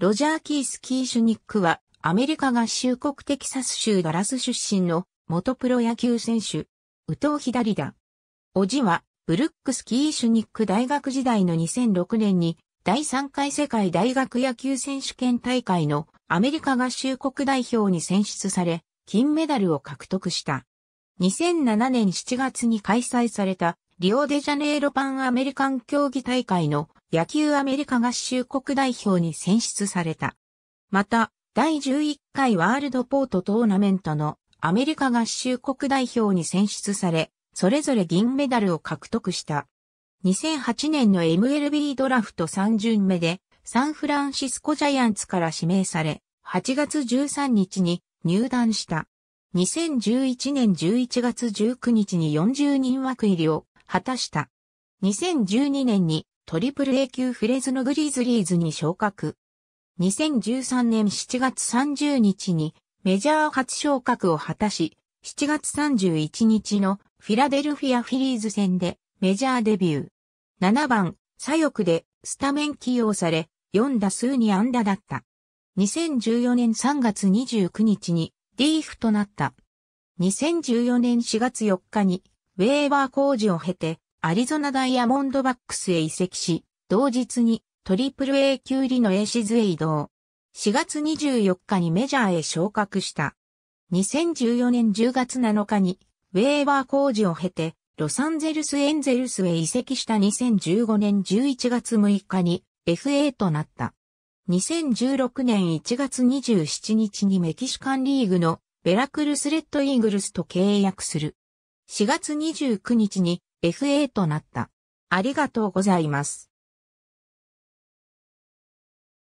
ロジャー・キース・キーシュニックは、アメリカ合衆国テキサス州ダラス出身の元プロ野球選手、宇藤左だ。おじは、ブルックス・キーシュニック大学時代の2006年に、第3回世界大学野球選手権大会のアメリカ合衆国代表に選出され、金メダルを獲得した。2007年7月に開催されたリオデジャネイロパンアメリカン競技大会の野球アメリカ合衆国代表に選出された。また、第11回ワールドポートトーナメントのアメリカ合衆国代表に選出され、それぞれ銀メダルを獲得した。2008年の MLB ドラフト3巡目でサンフランシスコジャイアンツから指名され、8月13日に入団した。2011年11月19日に40人枠入りを果たした。2012年にトリプル A 級フレズノグリーズリーズに昇格。2013年7月30日にメジャー初昇格を果たし、7月31日のフィラデルフィアフィリーズ戦でメジャーデビュー。7番、左翼でスタメン起用され、4打数に安打だった。2014年3月29日にリーフとなった。2014年4月4日にウェーバー工事を経てアリゾナダイヤモンドバックスへ移籍し、同日にトリプル A 級りのエーシズへ移動。4月24日にメジャーへ昇格した。2014年10月7日にウェーバー工事を経てロサンゼルスエンゼルスへ移籍した2015年11月6日に FA となった。2016年1月27日にメキシカンリーグのベラクルスレッドイーグルスと契約する。4月29日に FA となった。ありがとうございます。